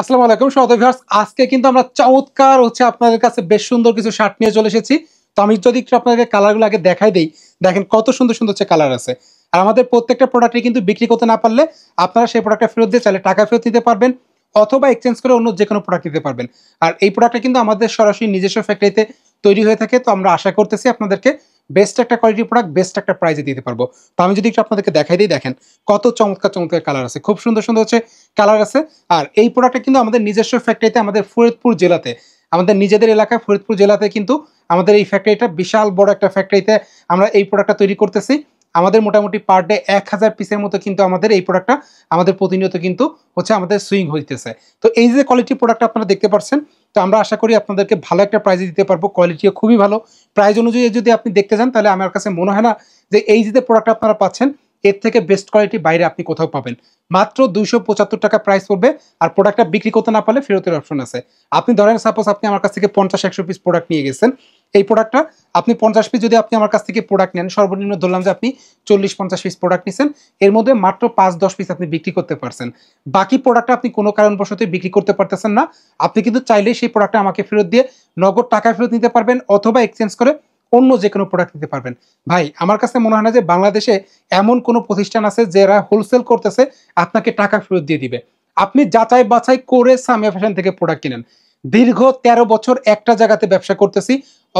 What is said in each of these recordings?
আসসালামু আলাইকুম সত ভিউয়ার্স আজকে কিন্তু আমরা চমৎকার হচ্ছে আপনাদের কাছে বেশ সুন্দর কিছু শার্ট নিয়ে চলে এসেছি তো আমি যদি একটু আপনাদেরকে কালারগুলো আগে দেখাই দেই দেখেন কত সুন্দর সুন্দর হচ্ছে কালার আছে আর আমাদের প্রত্যেকটা প্রোডাক্টে কিন্তু বিক্রি করতে না পারলে আপনারা সেই প্রোডাক্টটা ফেরত দিয়ে চাইলে টাকা ফেরত দিতে পারবেন অথবা এক্সচেঞ্জ করে অন্য যে কোনো প্রোডাক্ট দিতে পারবেন আর এই প্রোডাক্টটা কিন্তু আমাদের সরাসরি নিজস্ব ফ্যাক্টরিতে তৈরি হয়ে থাকে তো আমরা আশা করতেছি আপনাদেরকে বেস্ট একটা কোয়ালিটি প্রোডাক্ট বেস্ট একটা প্রাইজে দিতে পারবো তো আমি যদি একটু আপনাদেরকে দেখাই দিই দেখেন কত চমৎকার চমৎকার কালার আছে খুব সুন্দর সুন্দর হচ্ছে কালার আছে আর এই প্রোডাক্টটা কিন্তু আমাদের নিজস্ব ফ্যাক্টরিতে আমাদের ফরিদপুর জেলাতে আমাদের নিজেদের এলাকায় ফরিদপুর জেলাতে কিন্তু আমাদের এই ফ্যাক্টরিটা বিশাল বড় একটা ফ্যাক্টরিতে আমরা এই প্রোডাক্টটা তৈরি করতেছি আমাদের মোটামুটি পার ডে এক হাজার পিসের মতো কিন্তু আমাদের এই প্রোডাক্টটা আমাদের প্রতিনিয়ত কিন্তু হচ্ছে আমাদের সুইং হইতেছে তো এই যে কোয়ালিটি প্রোডাক্ট আপনারা দেখতে পাচ্ছেন তো আমরা আশা করি আপনাদেরকে ভালো একটা প্রাইজে দিতে পারবো কোয়ালিটিও খুবই ভালো প্রাইজ অনুযায়ী যদি আপনি দেখতে যান তাহলে আমার কাছে মনে হয় না যে এই যে প্রোডাক্ট আপনারা পাচ্ছেন এর থেকে বেস্ট কোয়ালিটি বাইরে আপনি কোথাও পাবেন মাত্র দুইশো পঁচাত্তর টাকা প্রাইস পড়বে আর প্রোডাক্টটা বিক্রি করতে না পারলে ফেরতের অপশন আছে আপনি ধরেন সাপোজ আপনি আমার কাছ থেকে পঞ্চাশ একশো পিস প্রোডাক্ট নিয়ে গেছেন এই প্রোডাক্টটা আপনি পঞ্চাশ পিস যদি আপনি আমার কাছ থেকে প্রোডাক্ট নেন সর্বনিম্ন ধরলাম যে আপনি চল্লিশ পঞ্চাশ পিস প্রোডাক্ট নিয়েছেন এর মধ্যে মাত্র পাঁচ দশ পিস আপনি বিক্রি করতে পারছেন বাকি প্রোডাক্টটা আপনি কোনো কারণবশত বিক্রি করতে পারতেছেন না আপনি কিন্তু চাইলে সেই প্রোডাক্টটা আমাকে ফেরত দিয়ে নগদ টাকা ফেরত নিতে পারবেন অথবা এক্সচেঞ্জ করে অন্য যে কোনো প্রোডাক্ট নিতে পারবেন ভাই আমার কাছে মনে হয় না যে বাংলাদেশে এমন কোনো প্রতিষ্ঠান আছে যারা হোলসেল করতেছে আপনাকে টাকা ফেরত দিয়ে দিবে আপনি যাচাই বাছাই করে সামিয়া ফ্যাশন থেকে প্রোডাক্ট কিনেন দীর্ঘ ১৩ বছর একটা জায়গাতে ব্যবসা করতেছি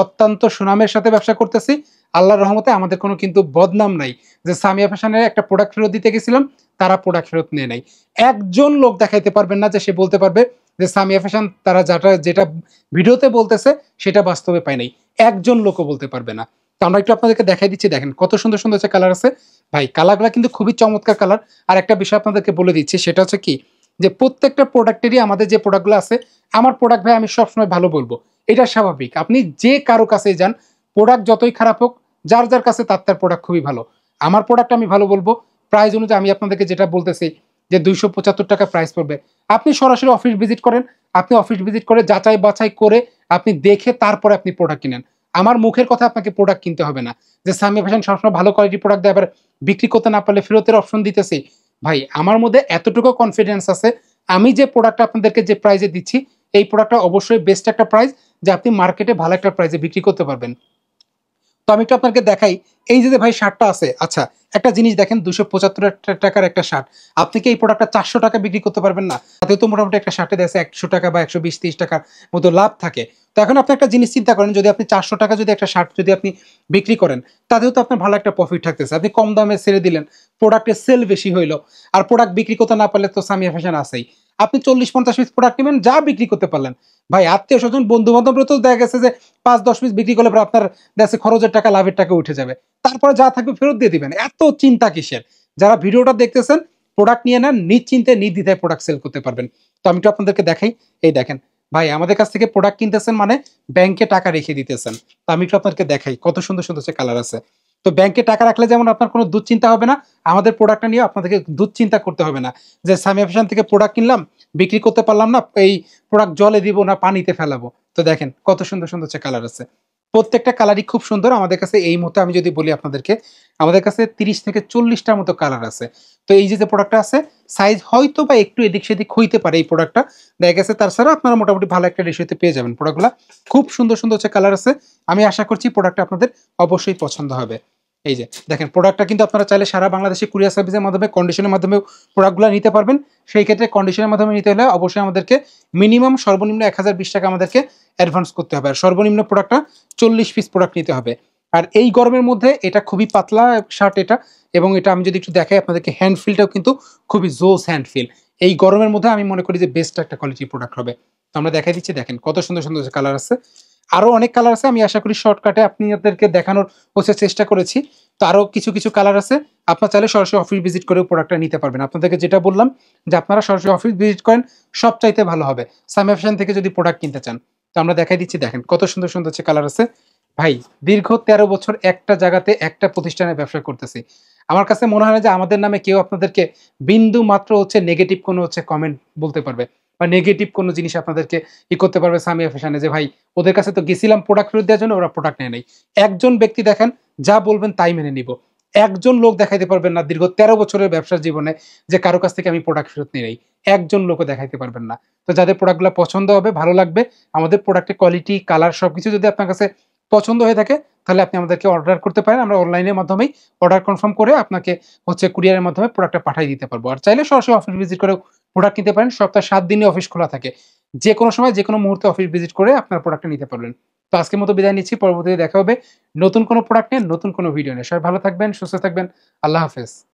অত্যন্ত সুনামের সাথে ব্যবসা করতেছি আল্লাহর রহমতে আমাদের কোনো কিন্তু বদনাম নাই যে সামিয়া ফ্যাশনের একটা প্রোডাক্ট ফেরত দিতে গেছিলাম তারা প্রোডাক্ট ফেরত নিয়ে নেয় একজন লোক দেখাইতে পারবেন না যে সে বলতে পারবে যে সামিয়া ফ্যাশন তারা যাটা যেটা ভিডিওতে বলতেছে সেটা বাস্তবে পায় নাই একজন লোকও বলতে পারবে না তো আমরা একটু আপনাদেরকে দেখাই দিচ্ছি দেখেন কত সুন্দর সুন্দর হচ্ছে কালার আছে ভাই কালারগুলো কিন্তু খুবই চমৎকার কালার আর একটা বিষয় আপনাদেরকে বলে দিচ্ছি সেটা হচ্ছে কি যে প্রত্যেকটা প্রোডাক্টেরই আমাদের যে প্রোডাক্টগুলো আছে আমার প্রোডাক্ট ভাই আমি সবসময় ভালো বলবো এটা স্বাভাবিক আপনি যে কারো কাছে যান প্রোডাক্ট যতই খারাপ হোক যার যার কাছে তার তার প্রোডাক্ট খুবই ভালো আমার প্রোডাক্ট আমি ভালো বলবো প্রাইজ অনুযায়ী আমি আপনাদেরকে যেটা বলতেছি যে দুইশো পঁচাত্তর টাকা প্রাইস পড়বে আপনি সরাসরি অফিস ভিজিট করেন আপনি অফিস ভিজিট করে যাচাই বাছাই করে আপনি দেখে তারপরে আপনি প্রোডাক্ট কিনেন আমার মুখের কথা আপনাকে প্রোডাক্ট কিনতে হবে না যে সামি ফ্যাশন সবসময় ভালো কোয়ালিটির প্রোডাক্ট দেয় আবার বিক্রি করতে না পারলে ফেরতের অপশন দিতেছি ভাই আমার মধ্যে এতটুকু কনফিডেন্স আছে আমি যে প্রোডাক্টটা আপনাদেরকে যে প্রাইজে দিচ্ছি এই প্রোডাক্টটা অবশ্যই বেস্ট একটা প্রাইস যে আপনি মার্কেটে ভালো একটা প্রাইজে বিক্রি করতে পারবেন তো আমি একটু আপনাকে দেখাই এই যে ভাই শার্টটা আছে আচ্ছা একটা জিনিস দেখেন দুশো পঁচাত্তর টাকার একটা শার্ট আপনি কি এই প্রোডাক্টটা চারশো টাকা বিক্রি করতে পারবেন না তাতে তো মোটামুটি একটা শার্টে দেশে একশো টাকা বা একশো বিশ তিরিশ টাকার মতো লাভ থাকে তো এখন আপনি একটা জিনিস চিন্তা করেন যদি আপনি চারশো টাকা যদি একটা শার্ট যদি আপনি বিক্রি করেন তাতেও তো আপনার ভালো একটা প্রফিট থাকতেছে আপনি কম দামে ছেড়ে দিলেন প্রোডাক্টের সেল বেশি হইলো আর প্রোডাক্ট বিক্রি করতে না পারলে তো সামিয়া ফ্যাশন আসেই আপনি চল্লিশ পঞ্চাশ পিস প্রোডাক্ট নেবেন যা বিক্রি করতে পারলেন ভাই আত্মীয় স্বজন বন্ধু বান্ধবরা তো দেখা গেছে যে পাঁচ দশ পিস বিক্রি করলে আপনার দেশে খরচের টাকা লাভের টাকা উঠে যাবে তারপরে যা থাকবে ফেরত দিয়ে দিবেন এত চিন্তা কিসের যারা ভিডিওটা দেখতেছেন প্রোডাক্ট নিয়ে নেন নিশ্চিন্তে নির্দ্বিধায় প্রোডাক্ট সেল করতে পারবেন তো আমি একটু আপনাদেরকে দেখাই এই দেখেন ভাই আমাদের কাছ থেকে প্রোডাক্ট কিনতেছেন মানে ব্যাংকে টাকা রেখে দিতেছেন তো আমি একটু আপনাদেরকে দেখাই কত সুন্দর সুন্দর কালার আছে তো ব্যাংকে টাকা রাখলে যেমন আপনার কোনো দুশ্চিন্তা হবে না আমাদের প্রোডাক্টটা নিয়ে আপনাদেরকে দুশ্চিন্তা করতে হবে না যে অফিসান থেকে প্রোডাক্ট কিনলাম বিক্রি করতে পারলাম না এই প্রোডাক্ট জলে দিব না পানিতে ফেলাবো তো দেখেন কত সুন্দর সুন্দর হচ্ছে কালার আছে প্রত্যেকটা কালারই খুব সুন্দর আমাদের কাছে এই মতো আমি যদি বলি আপনাদেরকে আমাদের কাছে তিরিশ থেকে চল্লিশটার মতো কালার আছে তো এই যে যে প্রোডাক্টটা আছে সাইজ হয়তো বা একটু এদিক সেদিক হইতে পারে এই প্রোডাক্টটা দেখা গেছে তাছাড়া আপনারা মোটামুটি ভালো একটা রেশিওতে পেয়ে যাবেন প্রোডাক্টগুলো খুব সুন্দর সুন্দর হচ্ছে কালার আছে আমি আশা করছি প্রোডাক্টটা আপনাদের অবশ্যই পছন্দ হবে এই যে দেখেন প্রোডাক্টটা কিন্তু আপনারা চাইলে সারা বাংলাদেশে কুরিয়ার সার্ভিসের মাধ্যমে কন্ডিশনের মাধ্যমে প্রোডাক্টগুলো নিতে পারবেন সেই ক্ষেত্রে কন্ডিশনের মাধ্যমে নিতে হলে অবশ্যই আমাদেরকে মিনিমাম সর্বনিম্ন এক টাকা আমাদেরকে অ্যাডভান্স করতে হবে আর সর্বনিম্ন প্রোডাক্টটা চল্লিশ পিস প্রোডাক্ট নিতে হবে আর এই গরমের মধ্যে এটা খুবই পাতলা শার্ট এটা এবং এটা আমি যদি একটু দেখাই আপনাদেরকে হ্যান্ড ফিলটাও কিন্তু খুবই জোস হ্যান্ড ফিল এই গরমের মধ্যে আমি মনে করি যে বেস্ট একটা কোয়ালিটির প্রোডাক্ট হবে তো আমরা দেখাই দিচ্ছি দেখেন কত সুন্দর সুন্দর কালার আছে আরও অনেক কালার আছে আমি আশা করি শর্টকাটে আপনাদেরকে দেখানোর হচ্ছে চেষ্টা করেছি তো আরও কিছু কিছু কালার আছে আপনার চাইলে সরাসরি অফিস ভিজিট করেও প্রোডাক্টটা নিতে পারবেন আপনাদেরকে যেটা বললাম যে আপনারা সরাসরি অফিস ভিজিট করেন সব চাইতে ভালো হবে সামফ্যাশন থেকে যদি প্রোডাক্ট কিনতে চান তো আমরা দেখাই দিচ্ছি দেখেন কত সুন্দর সুন্দর হচ্ছে কালার আছে ভাই দীর্ঘ ১৩ বছর একটা জায়গাতে একটা প্রতিষ্ঠানে ব্যবসা করতেছি আমার কাছে মনে হয় না যে আমাদের নামে কেউ আপনাদেরকে বিন্দু মাত্র হচ্ছে নেগেটিভ কোনো হচ্ছে কমেন্ট বলতে পারবে বা নেগেটিভ কোনো জিনিস আপনাদেরকে ই করতে পারবে সামিয়া ফ্যাশানে যে ভাই ওদের কাছে তো গেছিলাম প্রোডাক্ট ফেরত দেওয়ার জন্য ওরা প্রোডাক্ট নেয় নাই একজন ব্যক্তি দেখেন যা বলবেন তাই মেনে নিব একজন লোক দেখাইতে পারবেন না দীর্ঘ তেরো বছরের ব্যবসার জীবনে যে কারো কাছ থেকে আমি প্রোডাক্ট ফেরত নিয়ে নেই একজন লোকও দেখাইতে পারবেন না তো যাদের প্রোডাক্টগুলো পছন্দ হবে ভালো লাগবে আমাদের প্রোডাক্টের কোয়ালিটি কালার সব কিছু যদি আপনার কাছে পছন্দ হয়ে থাকে তাহলে আপনি আমাদেরকে অর্ডার করতে পারেন আমরা অনলাইনের মাধ্যমেই অর্ডার কনফার্ম করে আপনাকে হচ্ছে কুরিয়ারের মাধ্যমে প্রোডাক্টটা পাঠিয়ে দিতে পারবো আর চাইলে সরাসরি অফিস ভিজিট করেও প্রোডাক্ট নিতে পারেন সপ্তাহে সাত দিনই অফিস খোলা থাকে যে কোনো সময় যে কোনো মুহূর্তে অফিস ভিজিট করে আপনার প্রোডাক্টটা নিতে পারবেন তো আজকের মতো বিদায় নিচ্ছি পরবর্তীতে দেখা হবে নতুন কোনো প্রোডাক্ট নিয়ে নতুন কোনো ভিডিও নিয়ে সবাই ভালো থাকবেন সুস্থ থাকবেন আল্লাহ হাফেজ